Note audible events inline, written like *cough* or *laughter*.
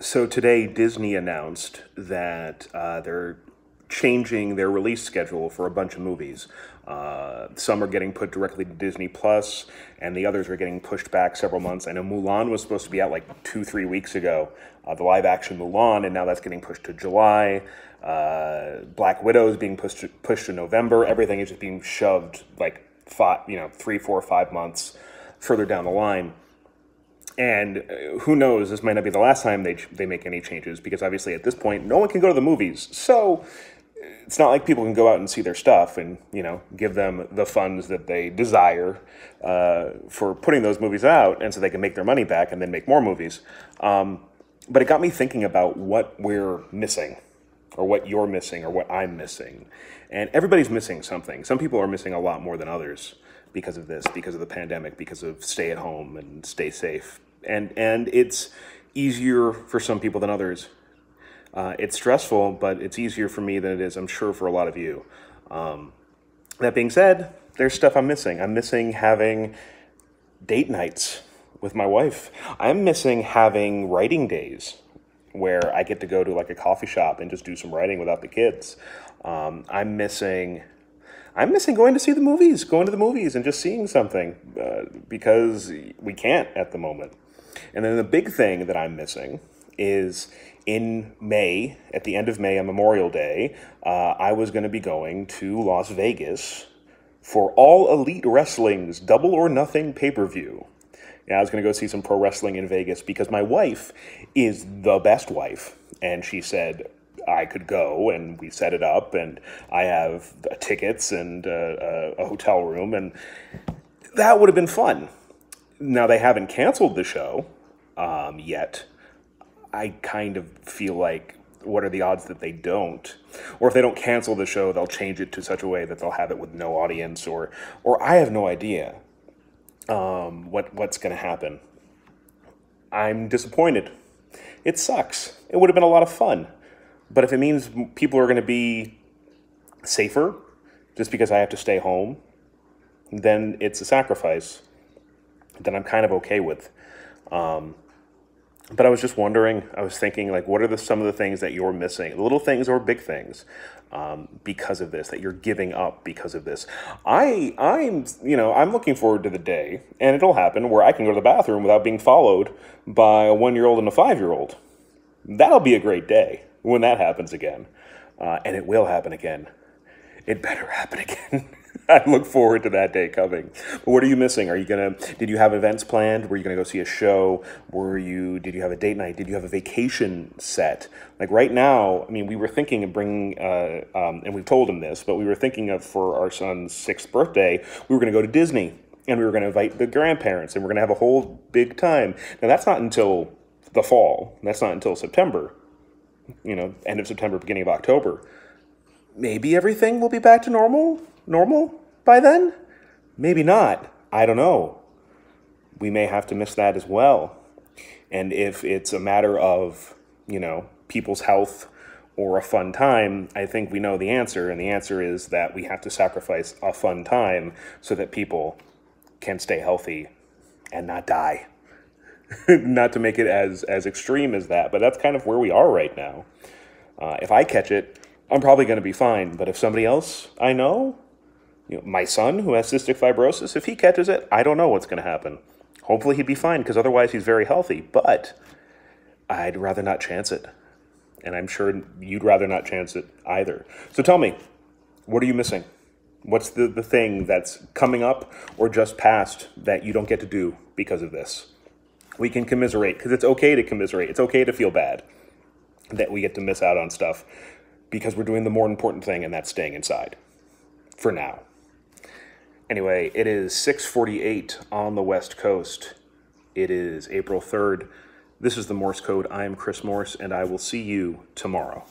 So today, Disney announced that uh, they're changing their release schedule for a bunch of movies. Uh, some are getting put directly to Disney Plus, and the others are getting pushed back several months. I know Mulan was supposed to be out like two, three weeks ago, uh, the live action Mulan, and now that's getting pushed to July. Uh, Black Widow is being pushed to, pushed to November. Everything is just being shoved like five, you know, three, four, five months further down the line. And uh, who knows, this might not be the last time they, they make any changes because obviously at this point, no one can go to the movies. So it's not like people can go out and see their stuff and, you know, give them the funds that they desire uh, for putting those movies out and so they can make their money back and then make more movies. Um, but it got me thinking about what we're missing or what you're missing or what I'm missing. And everybody's missing something. Some people are missing a lot more than others because of this, because of the pandemic, because of stay at home and stay safe and and it's easier for some people than others. Uh, it's stressful, but it's easier for me than it is, I'm sure, for a lot of you. Um, that being said, there's stuff I'm missing. I'm missing having date nights with my wife. I'm missing having writing days where I get to go to like a coffee shop and just do some writing without the kids. Um, I'm missing. I'm missing going to see the movies, going to the movies and just seeing something uh, because we can't at the moment. And then the big thing that I'm missing is in May, at the end of May on Memorial Day, uh, I was going to be going to Las Vegas for All Elite Wrestling's Double or Nothing pay per view. I was going to go see some pro wrestling in Vegas because my wife is the best wife. And she said, I could go, and we set it up, and I have uh, tickets and uh, uh, a hotel room, and that would have been fun now they haven't canceled the show um, yet. I kind of feel like what are the odds that they don't or if they don't cancel the show they'll change it to such a way that they'll have it with no audience or or i have no idea um, what what's going to happen i'm disappointed it sucks it would have been a lot of fun but if it means people are going to be safer just because i have to stay home then it's a sacrifice that I'm kind of okay with. Um, but I was just wondering, I was thinking, like, what are the, some of the things that you're missing, little things or big things, um, because of this, that you're giving up because of this? I, I'm, you know, I'm looking forward to the day, and it'll happen, where I can go to the bathroom without being followed by a one year old and a five year old. That'll be a great day when that happens again. Uh, and it will happen again. It better happen *laughs* again. *laughs* I look forward to that day coming. But what are you missing? Are you gonna? Did you have events planned? Were you gonna go see a show? Were you? Did you have a date night? Did you have a vacation set? Like right now, I mean, we were thinking of bringing, uh, um, and we've told him this, but we were thinking of for our son's sixth birthday, we were gonna go to Disney, and we were gonna invite the grandparents, and we're gonna have a whole big time. Now that's not until the fall. That's not until September. You know, end of September, beginning of October maybe everything will be back to normal normal by then maybe not i don't know we may have to miss that as well and if it's a matter of you know people's health or a fun time i think we know the answer and the answer is that we have to sacrifice a fun time so that people can stay healthy and not die *laughs* not to make it as as extreme as that but that's kind of where we are right now uh, if i catch it I'm probably going to be fine. But if somebody else I know, you know, my son who has cystic fibrosis, if he catches it, I don't know what's going to happen. Hopefully he'd be fine because otherwise he's very healthy. But I'd rather not chance it. And I'm sure you'd rather not chance it either. So tell me, what are you missing? What's the, the thing that's coming up or just past that you don't get to do because of this? We can commiserate because it's okay to commiserate. It's okay to feel bad that we get to miss out on stuff because we're doing the more important thing, and that's staying inside for now. Anyway, it is 6:48 on the West Coast. It is April 3rd. This is the Morse Code. I am Chris Morse, and I will see you tomorrow.